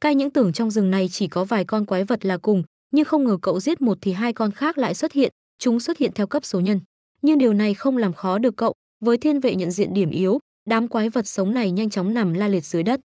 Cai những tưởng trong rừng này chỉ có vài con quái vật là cùng, nhưng không ngờ cậu giết một thì hai con khác lại xuất hiện, chúng xuất hiện theo cấp số nhân. Nhưng điều này không làm khó được cậu, với thiên vệ nhận diện điểm yếu, đám quái vật sống này nhanh chóng nằm la liệt dưới đất.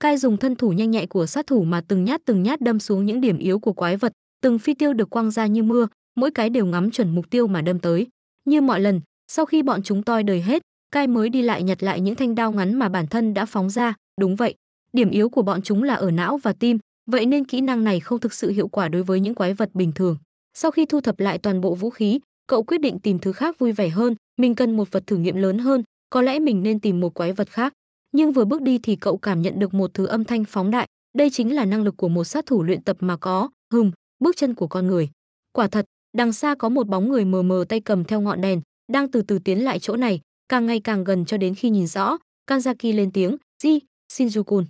Cai dùng thân thủ nhanh nhẹ của sát thủ mà từng nhát từng nhát đâm xuống những điểm yếu của quái vật, từng phi tiêu được quăng ra như mưa, mỗi cái đều ngắm chuẩn mục tiêu mà đâm tới. Như mọi lần, sau khi bọn chúng toi đời hết, Cai mới đi lại nhặt lại những thanh đao ngắn mà bản thân đã phóng ra, đúng vậy, Điểm yếu của bọn chúng là ở não và tim, vậy nên kỹ năng này không thực sự hiệu quả đối với những quái vật bình thường. Sau khi thu thập lại toàn bộ vũ khí, cậu quyết định tìm thứ khác vui vẻ hơn, mình cần một vật thử nghiệm lớn hơn, có lẽ mình nên tìm một quái vật khác. Nhưng vừa bước đi thì cậu cảm nhận được một thứ âm thanh phóng đại, đây chính là năng lực của một sát thủ luyện tập mà có, hừm, bước chân của con người. Quả thật, đằng xa có một bóng người mờ mờ tay cầm theo ngọn đèn, đang từ từ tiến lại chỗ này, càng ngày càng gần cho đến khi nhìn rõ, Kanzaki lên tiếng, "Ji, Shinjuku."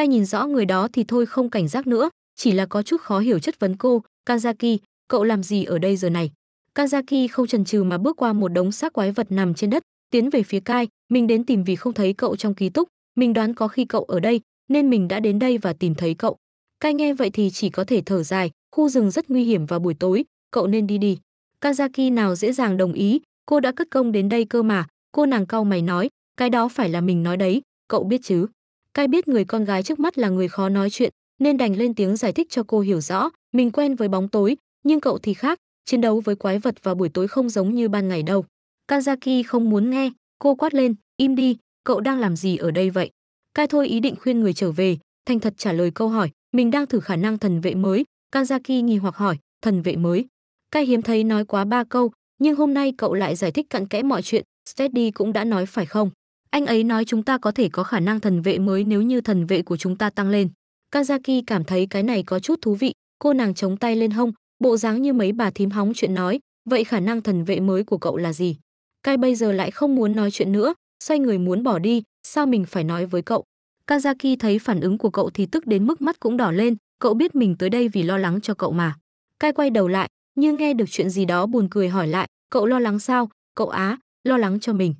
Kai nhìn rõ người đó thì thôi không cảnh giác nữa, chỉ là có chút khó hiểu chất vấn cô, Kanzaki, cậu làm gì ở đây giờ này? Kanzaki không chần chừ mà bước qua một đống xác quái vật nằm trên đất, tiến về phía Kai, mình đến tìm vì không thấy cậu trong ký túc, mình đoán có khi cậu ở đây, nên mình đã đến đây và tìm thấy cậu. Kai nghe vậy thì chỉ có thể thở dài, khu rừng rất nguy hiểm vào buổi tối, cậu nên đi đi. Kazaki nào dễ dàng đồng ý, cô đã cất công đến đây cơ mà, cô nàng cau mày nói, cái đó phải là mình nói đấy, cậu biết chứ. Cai biết người con gái trước mắt là người khó nói chuyện, nên đành lên tiếng giải thích cho cô hiểu rõ, mình quen với bóng tối, nhưng cậu thì khác, chiến đấu với quái vật vào buổi tối không giống như ban ngày đâu. Kanzaki không muốn nghe, cô quát lên, im đi, cậu đang làm gì ở đây vậy? Cai thôi ý định khuyên người trở về, thành thật trả lời câu hỏi, mình đang thử khả năng thần vệ mới. Kanzaki nghi hoặc hỏi, thần vệ mới. Cai hiếm thấy nói quá ba câu, nhưng hôm nay cậu lại giải thích cặn kẽ mọi chuyện, Steady cũng đã nói phải không? Anh ấy nói chúng ta có thể có khả năng thần vệ mới nếu như thần vệ của chúng ta tăng lên. Kazaki cảm thấy cái này có chút thú vị, cô nàng chống tay lên hông, bộ dáng như mấy bà thím hóng chuyện nói, vậy khả năng thần vệ mới của cậu là gì? Kai bây giờ lại không muốn nói chuyện nữa, xoay người muốn bỏ đi, sao mình phải nói với cậu? Kazaki thấy phản ứng của cậu thì tức đến mức mắt cũng đỏ lên, cậu biết mình tới đây vì lo lắng cho cậu mà. Kai quay đầu lại, như nghe được chuyện gì đó buồn cười hỏi lại, cậu lo lắng sao? Cậu á, lo lắng cho mình.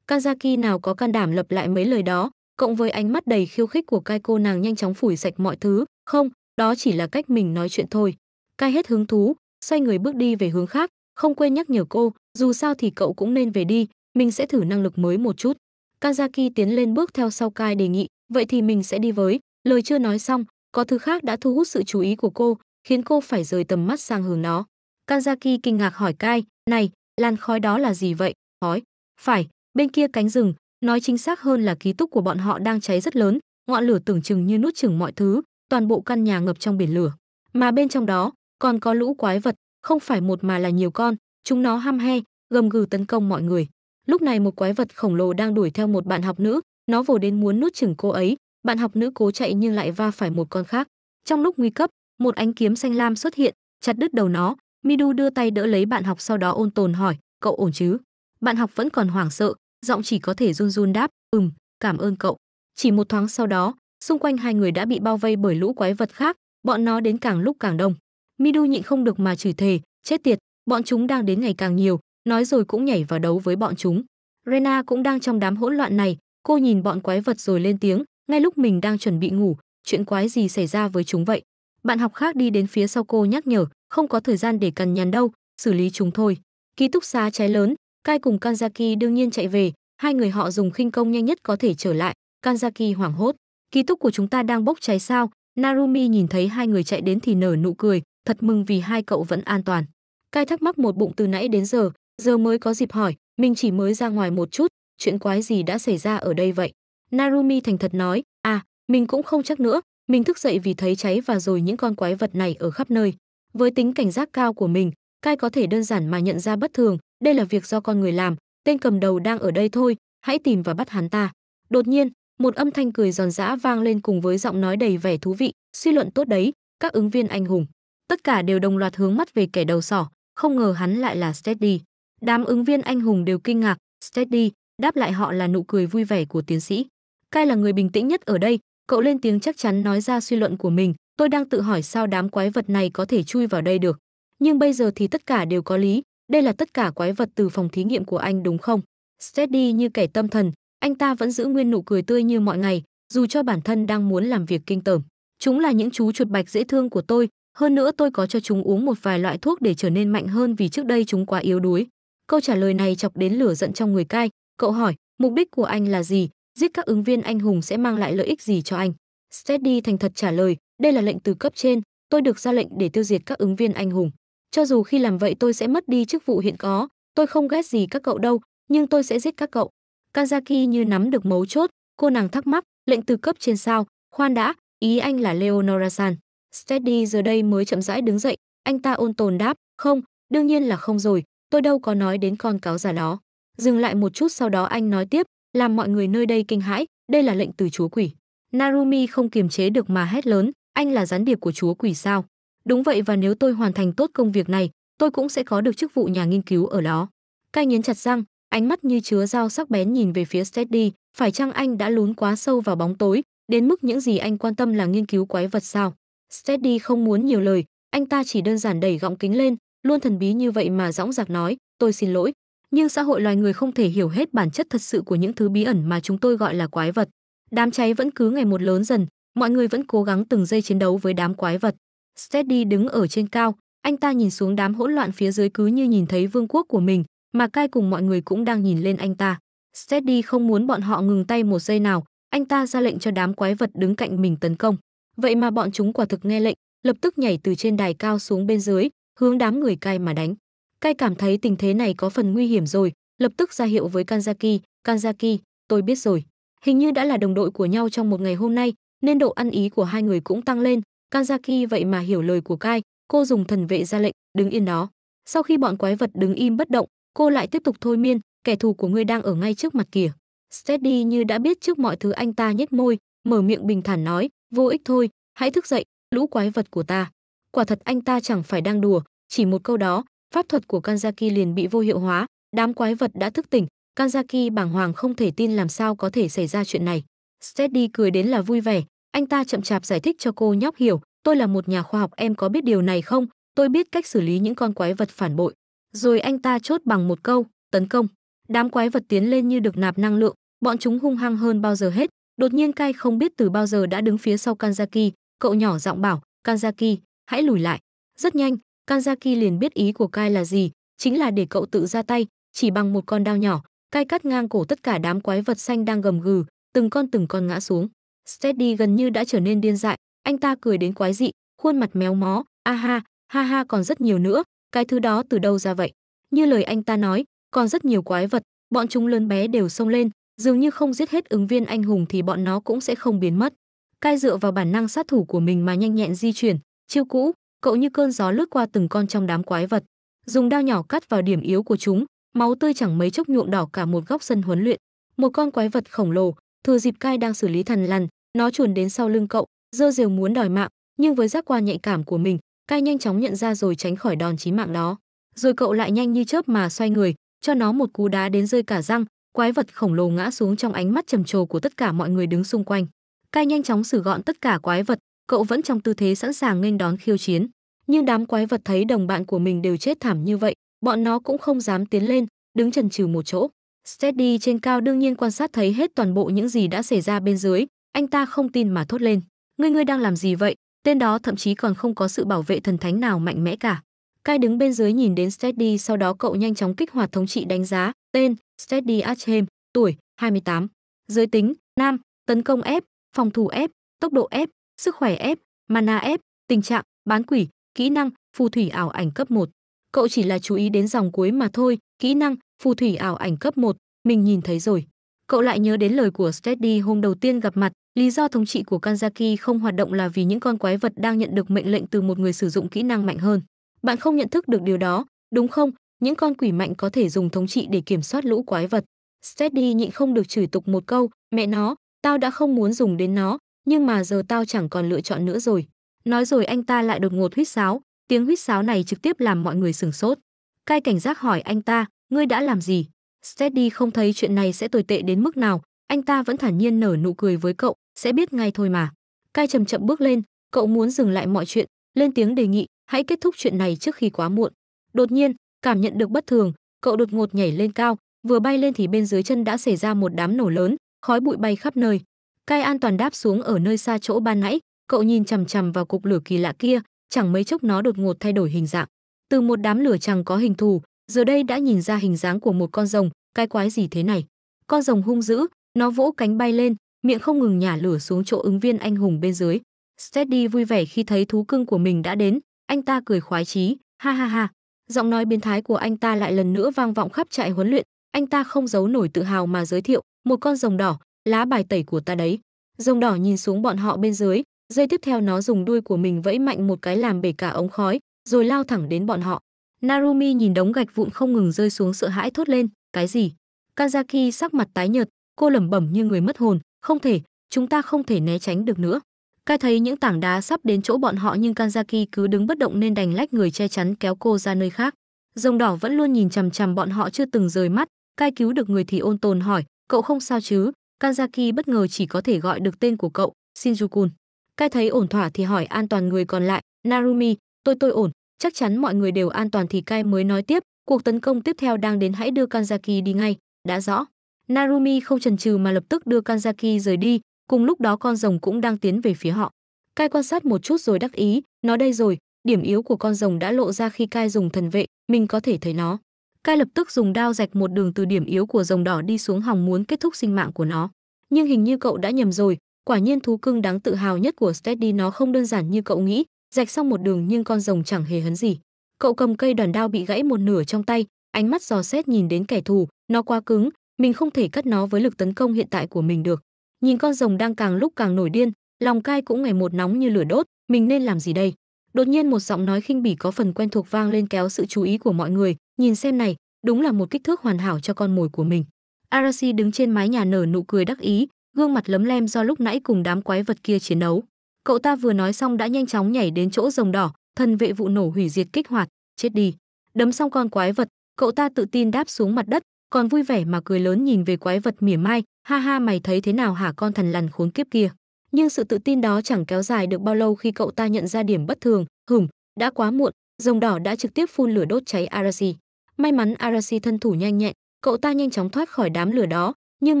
Kazaki nào có can đảm lập lại mấy lời đó, cộng với ánh mắt đầy khiêu khích của Kai cô nàng nhanh chóng phủi sạch mọi thứ, không, đó chỉ là cách mình nói chuyện thôi. Kai hết hứng thú, xoay người bước đi về hướng khác, không quên nhắc nhở cô, dù sao thì cậu cũng nên về đi, mình sẽ thử năng lực mới một chút. Kazaki tiến lên bước theo sau Kai đề nghị, vậy thì mình sẽ đi với, lời chưa nói xong, có thứ khác đã thu hút sự chú ý của cô, khiến cô phải rời tầm mắt sang hướng nó. Kazaki kinh ngạc hỏi Kai, này, làn khói đó là gì vậy? Khói. Phải, bên kia cánh rừng nói chính xác hơn là ký túc của bọn họ đang cháy rất lớn ngọn lửa tưởng chừng như nuốt chừng mọi thứ toàn bộ căn nhà ngập trong biển lửa mà bên trong đó còn có lũ quái vật không phải một mà là nhiều con chúng nó ham he gầm gừ tấn công mọi người lúc này một quái vật khổng lồ đang đuổi theo một bạn học nữ nó vồ đến muốn nuốt chừng cô ấy bạn học nữ cố chạy nhưng lại va phải một con khác trong lúc nguy cấp một ánh kiếm xanh lam xuất hiện chặt đứt đầu nó midu đưa tay đỡ lấy bạn học sau đó ôn tồn hỏi cậu ổn chứ bạn học vẫn còn hoảng sợ giọng chỉ có thể run run đáp, "Ừm, cảm ơn cậu." Chỉ một thoáng sau đó, xung quanh hai người đã bị bao vây bởi lũ quái vật khác, bọn nó đến càng lúc càng đông. Midu nhịn không được mà chửi thề, chết tiệt, bọn chúng đang đến ngày càng nhiều, nói rồi cũng nhảy vào đấu với bọn chúng. Rena cũng đang trong đám hỗn loạn này, cô nhìn bọn quái vật rồi lên tiếng, ngay lúc mình đang chuẩn bị ngủ, chuyện quái gì xảy ra với chúng vậy? Bạn học khác đi đến phía sau cô nhắc nhở, không có thời gian để cằn nhằn đâu, xử lý chúng thôi. Ký túc xá cháy lớn, Kai cùng Kanzaki đương nhiên chạy về, hai người họ dùng khinh công nhanh nhất có thể trở lại. Kanzaki hoảng hốt, ký túc của chúng ta đang bốc cháy sao? Narumi nhìn thấy hai người chạy đến thì nở nụ cười, thật mừng vì hai cậu vẫn an toàn. Kai thắc mắc một bụng từ nãy đến giờ, giờ mới có dịp hỏi, mình chỉ mới ra ngoài một chút, chuyện quái gì đã xảy ra ở đây vậy? Narumi thành thật nói, à, mình cũng không chắc nữa, mình thức dậy vì thấy cháy và rồi những con quái vật này ở khắp nơi. Với tính cảnh giác cao của mình, Kai có thể đơn giản mà nhận ra bất thường, đây là việc do con người làm tên cầm đầu đang ở đây thôi hãy tìm và bắt hắn ta đột nhiên một âm thanh cười giòn giã vang lên cùng với giọng nói đầy vẻ thú vị suy luận tốt đấy các ứng viên anh hùng tất cả đều đồng loạt hướng mắt về kẻ đầu sỏ không ngờ hắn lại là steady đám ứng viên anh hùng đều kinh ngạc steady đáp lại họ là nụ cười vui vẻ của tiến sĩ cai là người bình tĩnh nhất ở đây cậu lên tiếng chắc chắn nói ra suy luận của mình tôi đang tự hỏi sao đám quái vật này có thể chui vào đây được nhưng bây giờ thì tất cả đều có lý đây là tất cả quái vật từ phòng thí nghiệm của anh đúng không? Steady như kẻ tâm thần, anh ta vẫn giữ nguyên nụ cười tươi như mọi ngày, dù cho bản thân đang muốn làm việc kinh tởm. Chúng là những chú chuột bạch dễ thương của tôi, hơn nữa tôi có cho chúng uống một vài loại thuốc để trở nên mạnh hơn vì trước đây chúng quá yếu đuối. Câu trả lời này chọc đến lửa giận trong người cai. Cậu hỏi, mục đích của anh là gì? Giết các ứng viên anh hùng sẽ mang lại lợi ích gì cho anh? Steady thành thật trả lời, đây là lệnh từ cấp trên, tôi được ra lệnh để tiêu diệt các ứng viên anh hùng cho dù khi làm vậy tôi sẽ mất đi chức vụ hiện có, tôi không ghét gì các cậu đâu, nhưng tôi sẽ giết các cậu. Kazaki như nắm được mấu chốt, cô nàng thắc mắc, lệnh từ cấp trên sao? Khoan đã, ý anh là Leonora-san. Steady giờ đây mới chậm rãi đứng dậy, anh ta ôn tồn đáp, không, đương nhiên là không rồi, tôi đâu có nói đến con cáo giả đó. Dừng lại một chút sau đó anh nói tiếp, làm mọi người nơi đây kinh hãi, đây là lệnh từ chúa quỷ. Narumi không kiềm chế được mà hét lớn, anh là gián điệp của chúa quỷ sao? Đúng vậy và nếu tôi hoàn thành tốt công việc này, tôi cũng sẽ có được chức vụ nhà nghiên cứu ở đó. Cai nghiến chặt răng, ánh mắt như chứa dao sắc bén nhìn về phía Steady, phải chăng anh đã lún quá sâu vào bóng tối, đến mức những gì anh quan tâm là nghiên cứu quái vật sao? Steady không muốn nhiều lời, anh ta chỉ đơn giản đẩy gọng kính lên, luôn thần bí như vậy mà dõng dạc nói, tôi xin lỗi, nhưng xã hội loài người không thể hiểu hết bản chất thật sự của những thứ bí ẩn mà chúng tôi gọi là quái vật. Đám cháy vẫn cứ ngày một lớn dần, mọi người vẫn cố gắng từng giây chiến đấu với đám quái vật. Steady đứng ở trên cao, anh ta nhìn xuống đám hỗn loạn phía dưới cứ như nhìn thấy vương quốc của mình, mà cai cùng mọi người cũng đang nhìn lên anh ta. Steady không muốn bọn họ ngừng tay một giây nào, anh ta ra lệnh cho đám quái vật đứng cạnh mình tấn công. Vậy mà bọn chúng quả thực nghe lệnh, lập tức nhảy từ trên đài cao xuống bên dưới, hướng đám người cai mà đánh. Cai cảm thấy tình thế này có phần nguy hiểm rồi, lập tức ra hiệu với Kanzaki, "Kanzaki, tôi biết rồi." Hình như đã là đồng đội của nhau trong một ngày hôm nay, nên độ ăn ý của hai người cũng tăng lên, Kanzaki vậy mà hiểu lời của Kai, cô dùng thần vệ ra lệnh, đứng yên đó. Sau khi bọn quái vật đứng im bất động, cô lại tiếp tục thôi miên, kẻ thù của ngươi đang ở ngay trước mặt kìa. Steady như đã biết trước mọi thứ anh ta nhếch môi, mở miệng bình thản nói, vô ích thôi, hãy thức dậy, lũ quái vật của ta. Quả thật anh ta chẳng phải đang đùa, chỉ một câu đó, pháp thuật của Kanzaki liền bị vô hiệu hóa, đám quái vật đã thức tỉnh, Kanzaki bàng hoàng không thể tin làm sao có thể xảy ra chuyện này. Steady cười đến là vui vẻ, anh ta chậm chạp giải thích cho cô nhóc hiểu, tôi là một nhà khoa học em có biết điều này không, tôi biết cách xử lý những con quái vật phản bội. Rồi anh ta chốt bằng một câu, tấn công. Đám quái vật tiến lên như được nạp năng lượng, bọn chúng hung hăng hơn bao giờ hết. Đột nhiên Kai không biết từ bao giờ đã đứng phía sau Kanzaki, cậu nhỏ giọng bảo, Kanzaki, hãy lùi lại. Rất nhanh, Kanzaki liền biết ý của Kai là gì, chính là để cậu tự ra tay, chỉ bằng một con đao nhỏ, Kai cắt ngang cổ tất cả đám quái vật xanh đang gầm gừ, từng con từng con ngã xuống. Steady gần như đã trở nên điên dại, anh ta cười đến quái dị, khuôn mặt méo mó, Aha, ha, ha còn rất nhiều nữa, cái thứ đó từ đâu ra vậy? Như lời anh ta nói, còn rất nhiều quái vật, bọn chúng lớn bé đều xông lên, dường như không giết hết ứng viên anh hùng thì bọn nó cũng sẽ không biến mất. Cai dựa vào bản năng sát thủ của mình mà nhanh nhẹn di chuyển, chiêu cũ, cậu như cơn gió lướt qua từng con trong đám quái vật, dùng đao nhỏ cắt vào điểm yếu của chúng, máu tươi chẳng mấy chốc nhuộm đỏ cả một góc sân huấn luyện. Một con quái vật khổng lồ, thừa dịp Cai đang xử lý thần lằn, nó chuồn đến sau lưng cậu, dơ diều muốn đòi mạng, nhưng với giác quan nhạy cảm của mình, cai nhanh chóng nhận ra rồi tránh khỏi đòn chí mạng đó. Rồi cậu lại nhanh như chớp mà xoay người, cho nó một cú đá đến rơi cả răng, quái vật khổng lồ ngã xuống trong ánh mắt trầm trồ của tất cả mọi người đứng xung quanh. Cai nhanh chóng xử gọn tất cả quái vật, cậu vẫn trong tư thế sẵn sàng nghênh đón khiêu chiến. Nhưng đám quái vật thấy đồng bạn của mình đều chết thảm như vậy, bọn nó cũng không dám tiến lên, đứng chần chừ một chỗ. Steady trên cao đương nhiên quan sát thấy hết toàn bộ những gì đã xảy ra bên dưới, anh ta không tin mà thốt lên ngươi ngươi đang làm gì vậy tên đó thậm chí còn không có sự bảo vệ thần thánh nào mạnh mẽ cả cai đứng bên dưới nhìn đến steady sau đó cậu nhanh chóng kích hoạt thống trị đánh giá tên steady Archem, tuổi 28, giới tính nam tấn công ép phòng thủ ép tốc độ ép sức khỏe ép mana ép tình trạng bán quỷ kỹ năng phù thủy ảo ảnh cấp 1. cậu chỉ là chú ý đến dòng cuối mà thôi kỹ năng phù thủy ảo ảnh cấp 1, mình nhìn thấy rồi Cậu lại nhớ đến lời của Steady hôm đầu tiên gặp mặt, lý do thống trị của Kanzaki không hoạt động là vì những con quái vật đang nhận được mệnh lệnh từ một người sử dụng kỹ năng mạnh hơn. Bạn không nhận thức được điều đó, đúng không? Những con quỷ mạnh có thể dùng thống trị để kiểm soát lũ quái vật. Steady nhịn không được chửi tục một câu, mẹ nó, tao đã không muốn dùng đến nó, nhưng mà giờ tao chẳng còn lựa chọn nữa rồi. Nói rồi anh ta lại đột ngột huýt sáo, tiếng huýt sáo này trực tiếp làm mọi người sửng sốt. Cai cảnh giác hỏi anh ta, ngươi đã làm gì? Steady không thấy chuyện này sẽ tồi tệ đến mức nào, anh ta vẫn thản nhiên nở nụ cười với cậu, sẽ biết ngay thôi mà. Cai chậm chậm bước lên, cậu muốn dừng lại mọi chuyện, lên tiếng đề nghị, hãy kết thúc chuyện này trước khi quá muộn. Đột nhiên, cảm nhận được bất thường, cậu đột ngột nhảy lên cao, vừa bay lên thì bên dưới chân đã xảy ra một đám nổ lớn, khói bụi bay khắp nơi. Cai an toàn đáp xuống ở nơi xa chỗ ban nãy, cậu nhìn chằm chằm vào cục lửa kỳ lạ kia, chẳng mấy chốc nó đột ngột thay đổi hình dạng. Từ một đám lửa chẳng có hình thù, giờ đây đã nhìn ra hình dáng của một con rồng, cái quái gì thế này. Con rồng hung dữ, nó vỗ cánh bay lên, miệng không ngừng nhả lửa xuống chỗ ứng viên anh hùng bên dưới. Steady vui vẻ khi thấy thú cưng của mình đã đến, anh ta cười khoái chí, ha ha ha. Giọng nói biến thái của anh ta lại lần nữa vang vọng khắp trại huấn luyện, anh ta không giấu nổi tự hào mà giới thiệu, một con rồng đỏ, lá bài tẩy của ta đấy. Rồng đỏ nhìn xuống bọn họ bên dưới, dây tiếp theo nó dùng đuôi của mình vẫy mạnh một cái làm bể cả ống khói, rồi lao thẳng đến bọn họ. Narumi nhìn đống gạch vụn không ngừng rơi xuống sợ hãi thốt lên, cái gì? Kazaki sắc mặt tái nhợt, cô lẩm bẩm như người mất hồn, không thể, chúng ta không thể né tránh được nữa. Kai thấy những tảng đá sắp đến chỗ bọn họ nhưng Kanzaki cứ đứng bất động nên đành lách người che chắn kéo cô ra nơi khác. Rồng đỏ vẫn luôn nhìn chằm chằm bọn họ chưa từng rời mắt, Kai cứu được người thì ôn tồn hỏi, cậu không sao chứ? Kanzaki bất ngờ chỉ có thể gọi được tên của cậu, Shinjukun. Kai thấy ổn thỏa thì hỏi an toàn người còn lại, Narumi, tôi tôi ổn, chắc chắn mọi người đều an toàn thì Kai mới nói tiếp, cuộc tấn công tiếp theo đang đến hãy đưa Kanzaki đi ngay, đã rõ. Narumi không chần chừ mà lập tức đưa Kanzaki rời đi, cùng lúc đó con rồng cũng đang tiến về phía họ. Kai quan sát một chút rồi đắc ý, nó đây rồi, điểm yếu của con rồng đã lộ ra khi Kai dùng thần vệ, mình có thể thấy nó. Kai lập tức dùng đao rạch một đường từ điểm yếu của rồng đỏ đi xuống hòng muốn kết thúc sinh mạng của nó. Nhưng hình như cậu đã nhầm rồi, quả nhiên thú cưng đáng tự hào nhất của Steady nó không đơn giản như cậu nghĩ, rạch xong một đường nhưng con rồng chẳng hề hấn gì. Cậu cầm cây đoàn đao bị gãy một nửa trong tay, ánh mắt dò xét nhìn đến kẻ thù, nó quá cứng, mình không thể cắt nó với lực tấn công hiện tại của mình được. Nhìn con rồng đang càng lúc càng nổi điên, lòng cai cũng ngày một nóng như lửa đốt, mình nên làm gì đây? Đột nhiên một giọng nói khinh bỉ có phần quen thuộc vang lên kéo sự chú ý của mọi người, nhìn xem này, đúng là một kích thước hoàn hảo cho con mồi của mình. Arasi đứng trên mái nhà nở nụ cười đắc ý, gương mặt lấm lem do lúc nãy cùng đám quái vật kia chiến đấu. Cậu ta vừa nói xong đã nhanh chóng nhảy đến chỗ rồng đỏ, thân vệ vụ nổ hủy diệt kích hoạt, chết đi. Đấm xong con quái vật, cậu ta tự tin đáp xuống mặt đất, còn vui vẻ mà cười lớn nhìn về quái vật mỉa mai, ha ha mày thấy thế nào hả con thần lằn khốn kiếp kia. Nhưng sự tự tin đó chẳng kéo dài được bao lâu khi cậu ta nhận ra điểm bất thường, hửm, đã quá muộn, rồng đỏ đã trực tiếp phun lửa đốt cháy Arasi. May mắn Arasi thân thủ nhanh nhẹn, cậu ta nhanh chóng thoát khỏi đám lửa đó, nhưng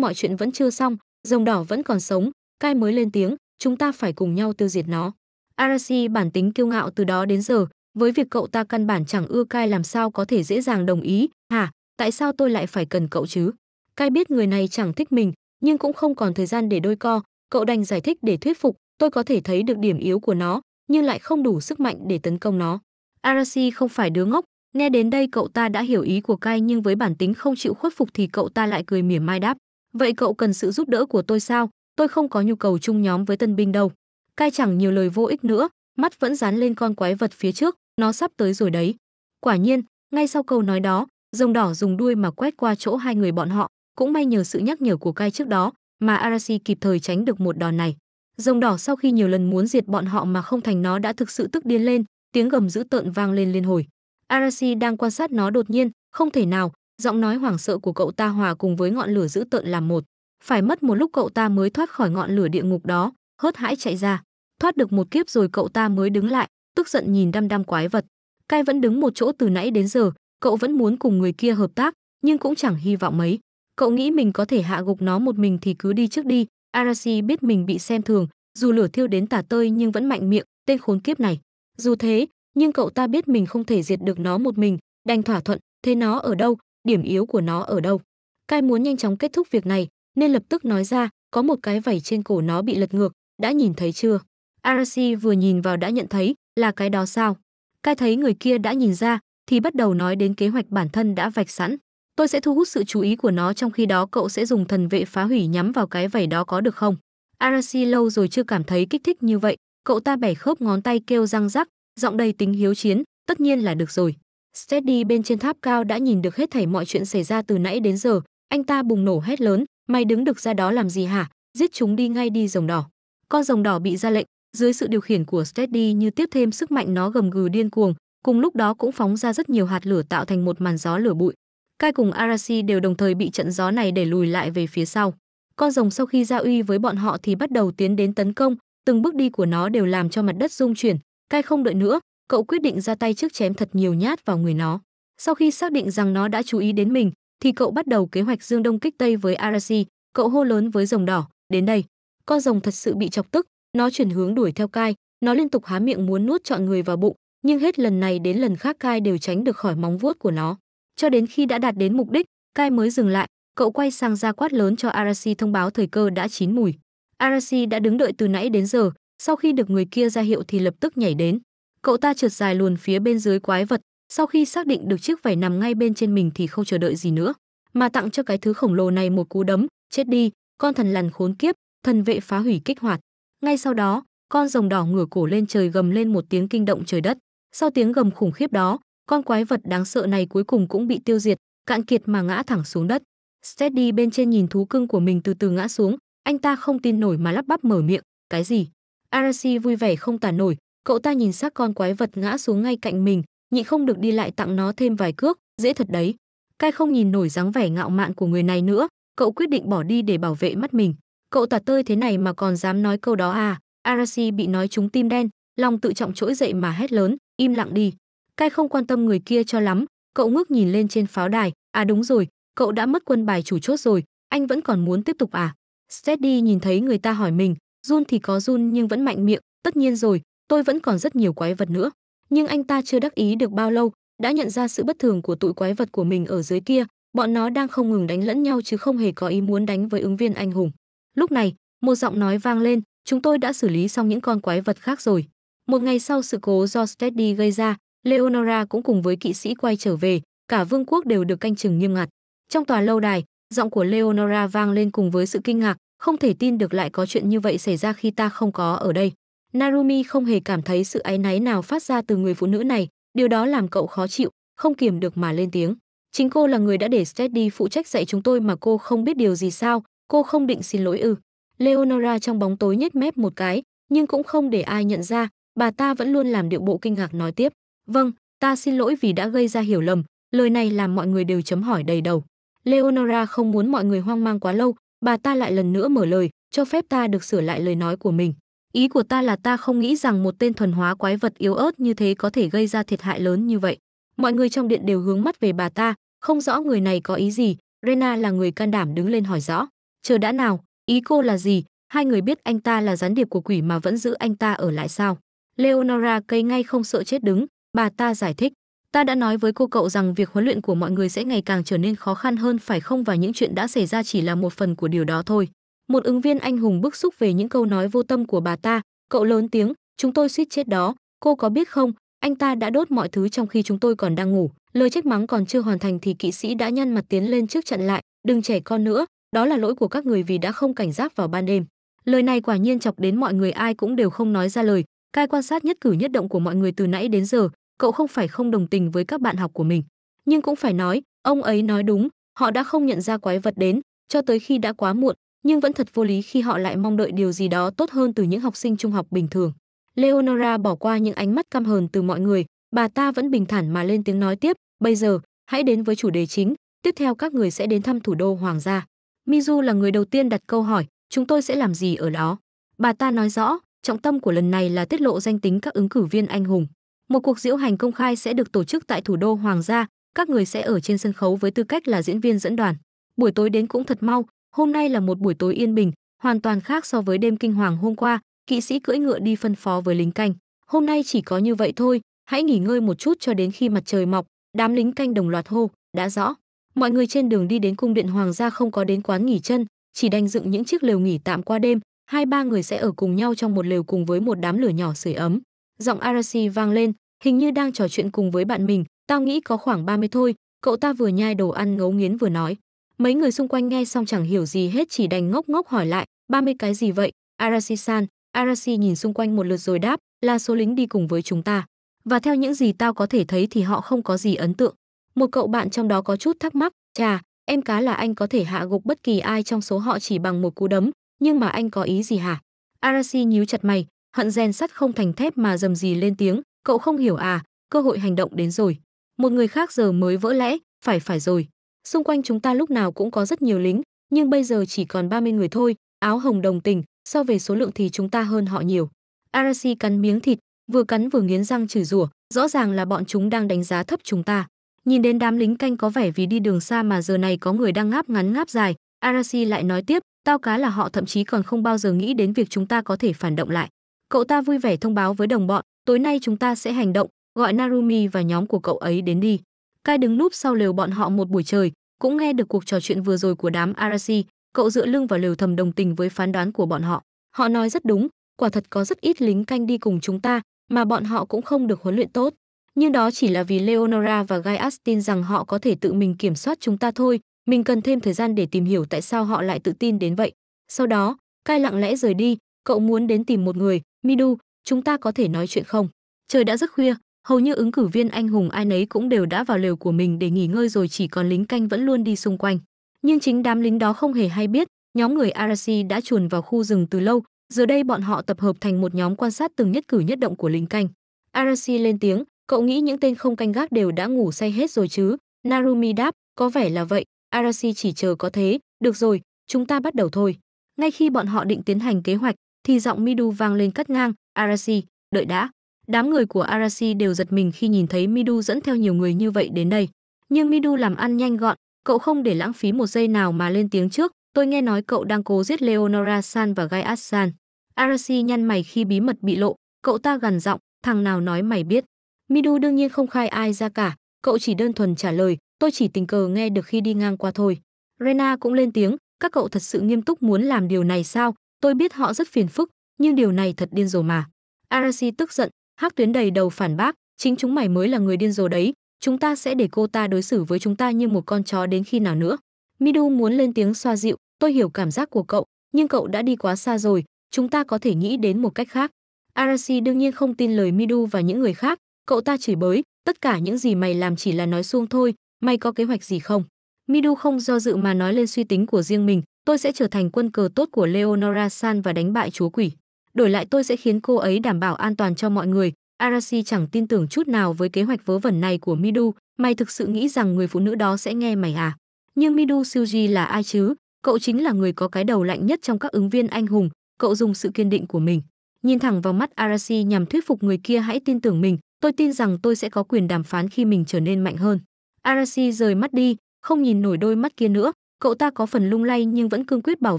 mọi chuyện vẫn chưa xong, rồng đỏ vẫn còn sống, cai mới lên tiếng, chúng ta phải cùng nhau tiêu diệt nó. Arashi bản tính kiêu ngạo từ đó đến giờ, với việc cậu ta căn bản chẳng ưa cai làm sao có thể dễ dàng đồng ý, hả, tại sao tôi lại phải cần cậu chứ? Cai biết người này chẳng thích mình, nhưng cũng không còn thời gian để đôi co, cậu đành giải thích để thuyết phục, tôi có thể thấy được điểm yếu của nó, nhưng lại không đủ sức mạnh để tấn công nó. Arashi không phải đứa ngốc, nghe đến đây cậu ta đã hiểu ý của Kai nhưng với bản tính không chịu khuất phục thì cậu ta lại cười mỉa mai đáp. Vậy cậu cần sự giúp đỡ của tôi sao? tôi không có nhu cầu chung nhóm với tân binh đâu. Cai chẳng nhiều lời vô ích nữa, mắt vẫn dán lên con quái vật phía trước, nó sắp tới rồi đấy. Quả nhiên, ngay sau câu nói đó, rồng đỏ dùng đuôi mà quét qua chỗ hai người bọn họ, cũng may nhờ sự nhắc nhở của Cai trước đó mà Arasi kịp thời tránh được một đòn này. Rồng đỏ sau khi nhiều lần muốn diệt bọn họ mà không thành nó đã thực sự tức điên lên, tiếng gầm dữ tợn vang lên liên hồi. Arasi đang quan sát nó đột nhiên, không thể nào, giọng nói hoảng sợ của cậu ta hòa cùng với ngọn lửa dữ tợn làm một. Phải mất một lúc cậu ta mới thoát khỏi ngọn lửa địa ngục đó, hớt hãi chạy ra. Thoát được một kiếp rồi cậu ta mới đứng lại, tức giận nhìn đăm đăm quái vật. Cai vẫn đứng một chỗ từ nãy đến giờ, cậu vẫn muốn cùng người kia hợp tác, nhưng cũng chẳng hy vọng mấy. Cậu nghĩ mình có thể hạ gục nó một mình thì cứ đi trước đi. Arashi biết mình bị xem thường, dù lửa thiêu đến tả tơi nhưng vẫn mạnh miệng, tên khốn kiếp này. Dù thế, nhưng cậu ta biết mình không thể diệt được nó một mình, đành thỏa thuận, thế nó ở đâu, điểm yếu của nó ở đâu. Cai muốn nhanh chóng kết thúc việc này, nên lập tức nói ra có một cái vảy trên cổ nó bị lật ngược đã nhìn thấy chưa arasi vừa nhìn vào đã nhận thấy là cái đó sao cai thấy người kia đã nhìn ra thì bắt đầu nói đến kế hoạch bản thân đã vạch sẵn tôi sẽ thu hút sự chú ý của nó trong khi đó cậu sẽ dùng thần vệ phá hủy nhắm vào cái vảy đó có được không arasi lâu rồi chưa cảm thấy kích thích như vậy cậu ta bẻ khớp ngón tay kêu răng rắc giọng đầy tính hiếu chiến tất nhiên là được rồi steady bên trên tháp cao đã nhìn được hết thảy mọi chuyện xảy ra từ nãy đến giờ anh ta bùng nổ hét lớn mày đứng được ra đó làm gì hả giết chúng đi ngay đi rồng đỏ con rồng đỏ bị ra lệnh dưới sự điều khiển của steady như tiếp thêm sức mạnh nó gầm gừ điên cuồng cùng lúc đó cũng phóng ra rất nhiều hạt lửa tạo thành một màn gió lửa bụi Cai cùng Arashi đều đồng thời bị trận gió này để lùi lại về phía sau. Con rồng sau khi ra uy với bọn họ thì bắt đầu tiến đến tấn công, từng bước đi của nó đều làm cho mặt đất rung chuyển. Cai không đợi nữa, cậu quyết định ra tay trước chém thật nhiều nhát vào người nó. Sau khi xác định rằng nó đã chú ý đến mình, thì cậu bắt đầu kế hoạch dương đông kích tây với Arasi, cậu hô lớn với rồng đỏ, đến đây. Con rồng thật sự bị chọc tức, nó chuyển hướng đuổi theo Kai, nó liên tục há miệng muốn nuốt trọn người vào bụng, nhưng hết lần này đến lần khác Kai đều tránh được khỏi móng vuốt của nó. Cho đến khi đã đạt đến mục đích, Kai mới dừng lại, cậu quay sang ra quát lớn cho Arasi thông báo thời cơ đã chín mùi. Arasi đã đứng đợi từ nãy đến giờ, sau khi được người kia ra hiệu thì lập tức nhảy đến. Cậu ta trượt dài luồn phía bên dưới quái vật, sau khi xác định được chiếc vảy nằm ngay bên trên mình thì không chờ đợi gì nữa, mà tặng cho cái thứ khổng lồ này một cú đấm, chết đi, con thần lằn khốn kiếp, thần vệ phá hủy kích hoạt. Ngay sau đó, con rồng đỏ ngửa cổ lên trời gầm lên một tiếng kinh động trời đất. Sau tiếng gầm khủng khiếp đó, con quái vật đáng sợ này cuối cùng cũng bị tiêu diệt, cạn kiệt mà ngã thẳng xuống đất. Steady bên trên nhìn thú cưng của mình từ từ ngã xuống, anh ta không tin nổi mà lắp bắp mở miệng, "Cái gì?" Arasi vui vẻ không tả nổi, cậu ta nhìn xác con quái vật ngã xuống ngay cạnh mình, nhị không được đi lại tặng nó thêm vài cước, dễ thật đấy. Cai không nhìn nổi dáng vẻ ngạo mạn của người này nữa, cậu quyết định bỏ đi để bảo vệ mắt mình. Cậu tạt tơi thế này mà còn dám nói câu đó à? Arashi bị nói trúng tim đen, lòng tự trọng trỗi dậy mà hét lớn, im lặng đi. Cai không quan tâm người kia cho lắm, cậu ngước nhìn lên trên pháo đài, à đúng rồi, cậu đã mất quân bài chủ chốt rồi, anh vẫn còn muốn tiếp tục à? Steady nhìn thấy người ta hỏi mình, run thì có run nhưng vẫn mạnh miệng, tất nhiên rồi, tôi vẫn còn rất nhiều quái vật nữa nhưng anh ta chưa đắc ý được bao lâu, đã nhận ra sự bất thường của tụi quái vật của mình ở dưới kia, bọn nó đang không ngừng đánh lẫn nhau chứ không hề có ý muốn đánh với ứng viên anh hùng. Lúc này, một giọng nói vang lên, chúng tôi đã xử lý xong những con quái vật khác rồi. Một ngày sau sự cố do Steady gây ra, Leonora cũng cùng với kỵ sĩ quay trở về, cả vương quốc đều được canh chừng nghiêm ngặt. Trong tòa lâu đài, giọng của Leonora vang lên cùng với sự kinh ngạc, không thể tin được lại có chuyện như vậy xảy ra khi ta không có ở đây. Narumi không hề cảm thấy sự áy náy nào phát ra từ người phụ nữ này, điều đó làm cậu khó chịu, không kiềm được mà lên tiếng. Chính cô là người đã để Steady phụ trách dạy chúng tôi mà cô không biết điều gì sao, cô không định xin lỗi ư. Leonora trong bóng tối nhếch mép một cái, nhưng cũng không để ai nhận ra, bà ta vẫn luôn làm điệu bộ kinh ngạc nói tiếp. Vâng, ta xin lỗi vì đã gây ra hiểu lầm, lời này làm mọi người đều chấm hỏi đầy đầu. Leonora không muốn mọi người hoang mang quá lâu, bà ta lại lần nữa mở lời, cho phép ta được sửa lại lời nói của mình. Ý của ta là ta không nghĩ rằng một tên thuần hóa quái vật yếu ớt như thế có thể gây ra thiệt hại lớn như vậy. Mọi người trong điện đều hướng mắt về bà ta, không rõ người này có ý gì. Rena là người can đảm đứng lên hỏi rõ. Chờ đã nào, ý cô là gì? Hai người biết anh ta là gián điệp của quỷ mà vẫn giữ anh ta ở lại sao? Leonora cây ngay không sợ chết đứng, bà ta giải thích. Ta đã nói với cô cậu rằng việc huấn luyện của mọi người sẽ ngày càng trở nên khó khăn hơn phải không và những chuyện đã xảy ra chỉ là một phần của điều đó thôi. Một ứng viên anh hùng bức xúc về những câu nói vô tâm của bà ta, cậu lớn tiếng, chúng tôi suýt chết đó, cô có biết không, anh ta đã đốt mọi thứ trong khi chúng tôi còn đang ngủ. Lời trách mắng còn chưa hoàn thành thì kỵ sĩ đã nhăn mặt tiến lên trước chặn lại, đừng trẻ con nữa, đó là lỗi của các người vì đã không cảnh giác vào ban đêm. Lời này quả nhiên chọc đến mọi người ai cũng đều không nói ra lời, cai quan sát nhất cử nhất động của mọi người từ nãy đến giờ, cậu không phải không đồng tình với các bạn học của mình, nhưng cũng phải nói, ông ấy nói đúng, họ đã không nhận ra quái vật đến, cho tới khi đã quá muộn, nhưng vẫn thật vô lý khi họ lại mong đợi điều gì đó tốt hơn từ những học sinh trung học bình thường. Leonora bỏ qua những ánh mắt căm hờn từ mọi người, bà ta vẫn bình thản mà lên tiếng nói tiếp, "Bây giờ, hãy đến với chủ đề chính, tiếp theo các người sẽ đến thăm thủ đô hoàng gia." Mizu là người đầu tiên đặt câu hỏi, "Chúng tôi sẽ làm gì ở đó?" Bà ta nói rõ, trọng tâm của lần này là tiết lộ danh tính các ứng cử viên anh hùng. Một cuộc diễu hành công khai sẽ được tổ chức tại thủ đô hoàng gia, các người sẽ ở trên sân khấu với tư cách là diễn viên dẫn đoàn. Buổi tối đến cũng thật mau, Hôm nay là một buổi tối yên bình, hoàn toàn khác so với đêm kinh hoàng hôm qua, kỵ sĩ cưỡi ngựa đi phân phó với lính canh. Hôm nay chỉ có như vậy thôi, hãy nghỉ ngơi một chút cho đến khi mặt trời mọc, đám lính canh đồng loạt hô, đã rõ. Mọi người trên đường đi đến cung điện hoàng gia không có đến quán nghỉ chân, chỉ đành dựng những chiếc lều nghỉ tạm qua đêm, hai ba người sẽ ở cùng nhau trong một lều cùng với một đám lửa nhỏ sưởi ấm. Giọng Arasi vang lên, hình như đang trò chuyện cùng với bạn mình, tao nghĩ có khoảng 30 thôi, cậu ta vừa nhai đồ ăn ngấu nghiến vừa nói. Mấy người xung quanh nghe xong chẳng hiểu gì hết chỉ đành ngốc ngốc hỏi lại, 30 cái gì vậy? Arasi-san, Arasi nhìn xung quanh một lượt rồi đáp, là số lính đi cùng với chúng ta. Và theo những gì tao có thể thấy thì họ không có gì ấn tượng. Một cậu bạn trong đó có chút thắc mắc, chà, em cá là anh có thể hạ gục bất kỳ ai trong số họ chỉ bằng một cú đấm, nhưng mà anh có ý gì hả? Arasi nhíu chặt mày, hận rèn sắt không thành thép mà dầm gì lên tiếng, cậu không hiểu à, cơ hội hành động đến rồi. Một người khác giờ mới vỡ lẽ, phải phải rồi. Xung quanh chúng ta lúc nào cũng có rất nhiều lính, nhưng bây giờ chỉ còn 30 người thôi, áo hồng đồng tình, so về số lượng thì chúng ta hơn họ nhiều. Arasi cắn miếng thịt, vừa cắn vừa nghiến răng chửi rủa, rõ ràng là bọn chúng đang đánh giá thấp chúng ta. Nhìn đến đám lính canh có vẻ vì đi đường xa mà giờ này có người đang ngáp ngắn ngáp dài, Arasi lại nói tiếp, tao cá là họ thậm chí còn không bao giờ nghĩ đến việc chúng ta có thể phản động lại. Cậu ta vui vẻ thông báo với đồng bọn, tối nay chúng ta sẽ hành động, gọi Narumi và nhóm của cậu ấy đến đi. Kai đứng núp sau lều bọn họ một buổi trời, cũng nghe được cuộc trò chuyện vừa rồi của đám Arasi, cậu dựa lưng vào lều thầm đồng tình với phán đoán của bọn họ. Họ nói rất đúng, quả thật có rất ít lính canh đi cùng chúng ta, mà bọn họ cũng không được huấn luyện tốt. Nhưng đó chỉ là vì Leonora và Gaius tin rằng họ có thể tự mình kiểm soát chúng ta thôi, mình cần thêm thời gian để tìm hiểu tại sao họ lại tự tin đến vậy. Sau đó, Kai lặng lẽ rời đi, cậu muốn đến tìm một người, Midu, chúng ta có thể nói chuyện không? Trời đã rất khuya, hầu như ứng cử viên anh hùng ai nấy cũng đều đã vào lều của mình để nghỉ ngơi rồi chỉ còn lính canh vẫn luôn đi xung quanh. Nhưng chính đám lính đó không hề hay biết, nhóm người Arasi đã chuồn vào khu rừng từ lâu, giờ đây bọn họ tập hợp thành một nhóm quan sát từng nhất cử nhất động của lính canh. Arasi lên tiếng, cậu nghĩ những tên không canh gác đều đã ngủ say hết rồi chứ? Narumi đáp, có vẻ là vậy, Arasi chỉ chờ có thế, được rồi, chúng ta bắt đầu thôi. Ngay khi bọn họ định tiến hành kế hoạch, thì giọng Midu vang lên cắt ngang, Arasi, đợi đã. Đám người của Arashi đều giật mình khi nhìn thấy Midu dẫn theo nhiều người như vậy đến đây. Nhưng Midu làm ăn nhanh gọn, cậu không để lãng phí một giây nào mà lên tiếng trước. Tôi nghe nói cậu đang cố giết Leonora San và Gaius San. Arashi nhăn mày khi bí mật bị lộ, cậu ta gằn giọng, thằng nào nói mày biết. Midu đương nhiên không khai ai ra cả, cậu chỉ đơn thuần trả lời, tôi chỉ tình cờ nghe được khi đi ngang qua thôi. Rena cũng lên tiếng, các cậu thật sự nghiêm túc muốn làm điều này sao? Tôi biết họ rất phiền phức, nhưng điều này thật điên rồ mà. Arashi tức giận, Hắc Tuyến đầy đầu phản bác, chính chúng mày mới là người điên rồ đấy, chúng ta sẽ để cô ta đối xử với chúng ta như một con chó đến khi nào nữa. Midu muốn lên tiếng xoa dịu, tôi hiểu cảm giác của cậu, nhưng cậu đã đi quá xa rồi, chúng ta có thể nghĩ đến một cách khác. Arashi đương nhiên không tin lời Midu và những người khác, cậu ta chửi bới, tất cả những gì mày làm chỉ là nói suông thôi, mày có kế hoạch gì không? Midu không do dự mà nói lên suy tính của riêng mình, tôi sẽ trở thành quân cờ tốt của Leonora San và đánh bại chúa quỷ đổi lại tôi sẽ khiến cô ấy đảm bảo an toàn cho mọi người arashi chẳng tin tưởng chút nào với kế hoạch vớ vẩn này của midu mày thực sự nghĩ rằng người phụ nữ đó sẽ nghe mày à nhưng midu suji là ai chứ cậu chính là người có cái đầu lạnh nhất trong các ứng viên anh hùng cậu dùng sự kiên định của mình nhìn thẳng vào mắt arashi nhằm thuyết phục người kia hãy tin tưởng mình tôi tin rằng tôi sẽ có quyền đàm phán khi mình trở nên mạnh hơn arashi rời mắt đi không nhìn nổi đôi mắt kia nữa cậu ta có phần lung lay nhưng vẫn cương quyết bảo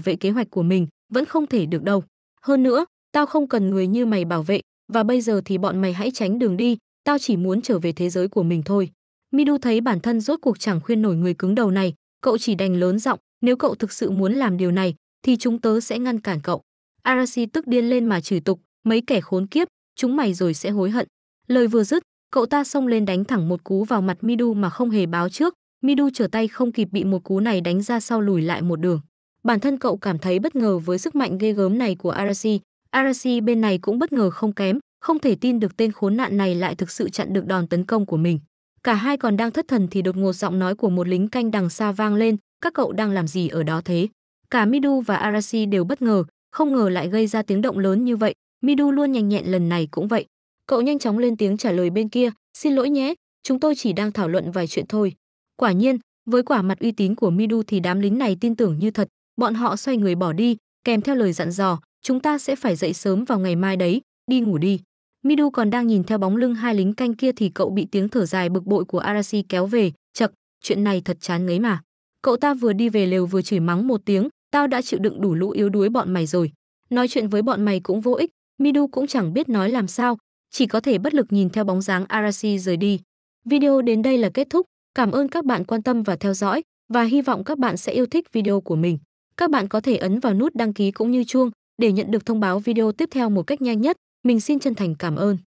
vệ kế hoạch của mình vẫn không thể được đâu hơn nữa tao không cần người như mày bảo vệ, và bây giờ thì bọn mày hãy tránh đường đi, tao chỉ muốn trở về thế giới của mình thôi. Midu thấy bản thân rốt cuộc chẳng khuyên nổi người cứng đầu này, cậu chỉ đành lớn giọng, nếu cậu thực sự muốn làm điều này, thì chúng tớ sẽ ngăn cản cậu. Arashi tức điên lên mà chửi tục, mấy kẻ khốn kiếp, chúng mày rồi sẽ hối hận. Lời vừa dứt, cậu ta xông lên đánh thẳng một cú vào mặt Midu mà không hề báo trước, Midu trở tay không kịp bị một cú này đánh ra sau lùi lại một đường. Bản thân cậu cảm thấy bất ngờ với sức mạnh ghê gớm này của Arashi, Arashi bên này cũng bất ngờ không kém, không thể tin được tên khốn nạn này lại thực sự chặn được đòn tấn công của mình. Cả hai còn đang thất thần thì đột ngột giọng nói của một lính canh đằng xa vang lên, các cậu đang làm gì ở đó thế? Cả Midu và Arashi đều bất ngờ, không ngờ lại gây ra tiếng động lớn như vậy, Midu luôn nhanh nhẹn lần này cũng vậy. Cậu nhanh chóng lên tiếng trả lời bên kia, xin lỗi nhé, chúng tôi chỉ đang thảo luận vài chuyện thôi. Quả nhiên, với quả mặt uy tín của Midu thì đám lính này tin tưởng như thật, bọn họ xoay người bỏ đi, kèm theo lời dặn dò, chúng ta sẽ phải dậy sớm vào ngày mai đấy, đi ngủ đi. Midu còn đang nhìn theo bóng lưng hai lính canh kia thì cậu bị tiếng thở dài bực bội của Arashi kéo về, chật, chuyện này thật chán ngấy mà. Cậu ta vừa đi về lều vừa chửi mắng một tiếng, tao đã chịu đựng đủ lũ yếu đuối bọn mày rồi. Nói chuyện với bọn mày cũng vô ích, Midu cũng chẳng biết nói làm sao, chỉ có thể bất lực nhìn theo bóng dáng Arashi rời đi. Video đến đây là kết thúc, cảm ơn các bạn quan tâm và theo dõi và hy vọng các bạn sẽ yêu thích video của mình. Các bạn có thể ấn vào nút đăng ký cũng như chuông để nhận được thông báo video tiếp theo một cách nhanh nhất, mình xin chân thành cảm ơn.